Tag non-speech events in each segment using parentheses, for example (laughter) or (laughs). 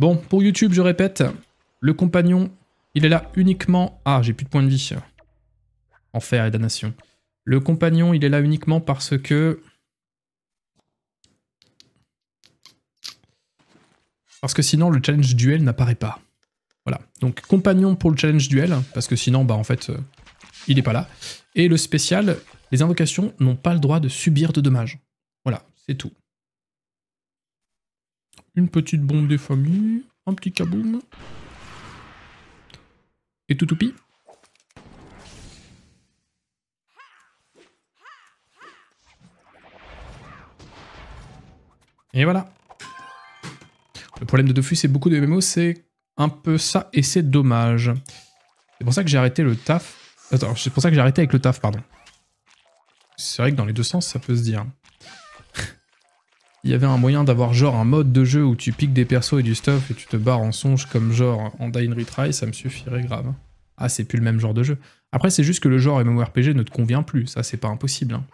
Bon, pour YouTube, je répète, le compagnon, il est là uniquement... Ah, j'ai plus de points de vie. Enfer et damnation. Le compagnon, il est là uniquement parce que... Parce que sinon, le challenge duel n'apparaît pas. Voilà. Donc, compagnon pour le challenge duel, parce que sinon, bah en fait, euh, il n'est pas là. Et le spécial, les invocations n'ont pas le droit de subir de dommages. Voilà, c'est tout une petite bombe des familles, un petit kaboum. Et tout Et voilà. Le problème de Defus, c'est beaucoup de MMO, c'est un peu ça et c'est dommage. C'est pour ça que j'ai arrêté le taf. Attends, c'est pour ça que j'ai arrêté avec le taf, pardon. C'est vrai que dans les deux sens, ça peut se dire il y avait un moyen d'avoir genre un mode de jeu où tu piques des persos et du stuff et tu te barres en songe comme genre en Dying Retry, ça me suffirait grave. Ah, c'est plus le même genre de jeu. Après, c'est juste que le genre MMORPG ne te convient plus, ça c'est pas impossible. Hein.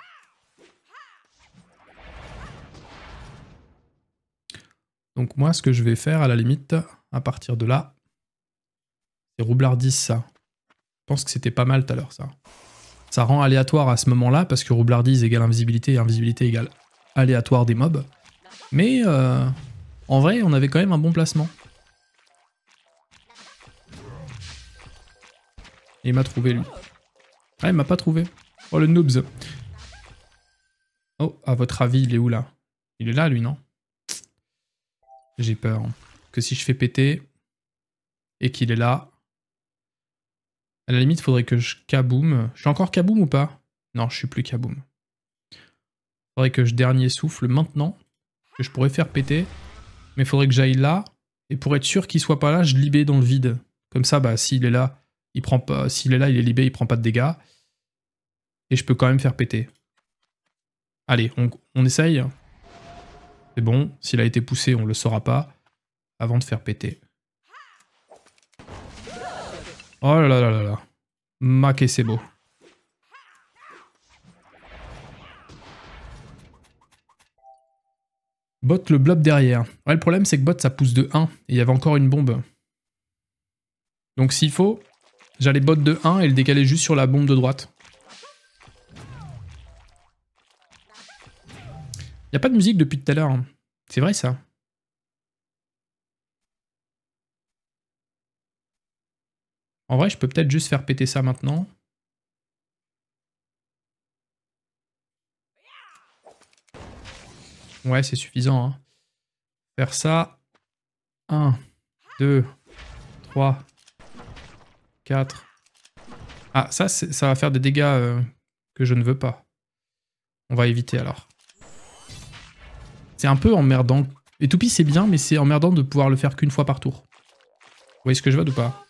Donc moi, ce que je vais faire à la limite, à partir de là, c'est roublardise ça. Je pense que c'était pas mal tout à l'heure ça. Ça rend aléatoire à ce moment-là parce que roublardise égale invisibilité et invisibilité égale aléatoire des mobs. Mais euh, en vrai, on avait quand même un bon placement. il m'a trouvé lui. Ah, il m'a pas trouvé. Oh le noobs. Oh, à votre avis, il est où là Il est là lui, non J'ai peur. Hein. Que si je fais péter et qu'il est là, à la limite, faudrait que je kaboom. Je suis encore kaboom ou pas Non, je suis plus kaboom. Faudrait que je dernier souffle maintenant. Que je pourrais faire péter. Mais faudrait que j'aille là. Et pour être sûr qu'il soit pas là, je libé dans le vide. Comme ça, bah s'il est là, il prend pas. S'il est là, il est libé, il prend pas de dégâts. Et je peux quand même faire péter. Allez, on, essaye. C'est bon. S'il a été poussé, on le saura pas. Avant de faire péter. Oh là là là là là. c'est beau. Bot le blob derrière. Ouais, le problème, c'est que bot, ça pousse de 1. Et il y avait encore une bombe. Donc s'il faut, j'allais bot de 1 et le décaler juste sur la bombe de droite. Il n'y a pas de musique depuis tout à l'heure. Hein. C'est vrai ça. En vrai, je peux peut-être juste faire péter ça maintenant. Ouais, c'est suffisant. Hein. Faire ça. 1, 2, 3, 4. Ah, ça, ça va faire des dégâts euh, que je ne veux pas. On va éviter alors. C'est un peu emmerdant. Et Toupie, c'est bien, mais c'est emmerdant de pouvoir le faire qu'une fois par tour. Vous voyez ce que je veux ou pas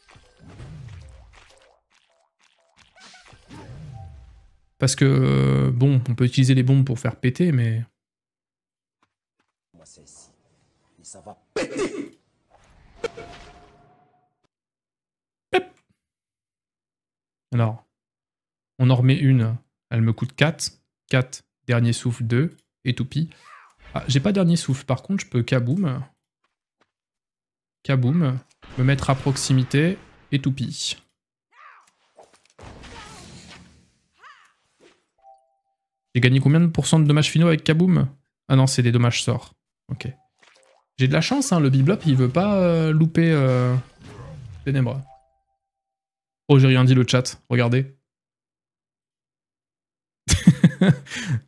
Parce que, euh, bon, on peut utiliser les bombes pour faire péter, mais... Alors, on en remet une. Elle me coûte 4. 4, dernier souffle 2, étoupie. Ah, j'ai pas dernier souffle, par contre, je peux kaboom. Kaboom. Me mettre à proximité, étoupie. J'ai gagné combien de pourcents de dommages finaux avec kaboom Ah non, c'est des dommages sorts. Ok. J'ai de la chance, hein, le Biblop, il veut pas euh, louper euh, Ténèbres. Oh, j'ai rien dit le chat, regardez. (laughs)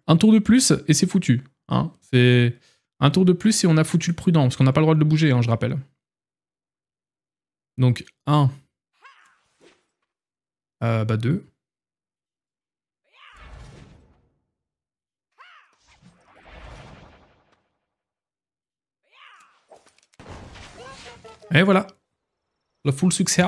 un tour de plus et c'est foutu. Hein. C'est un tour de plus et on a foutu le prudent, parce qu'on n'a pas le droit de le bouger, hein, je rappelle. Donc 1, euh, bah 2, Et voilà. Le full succès.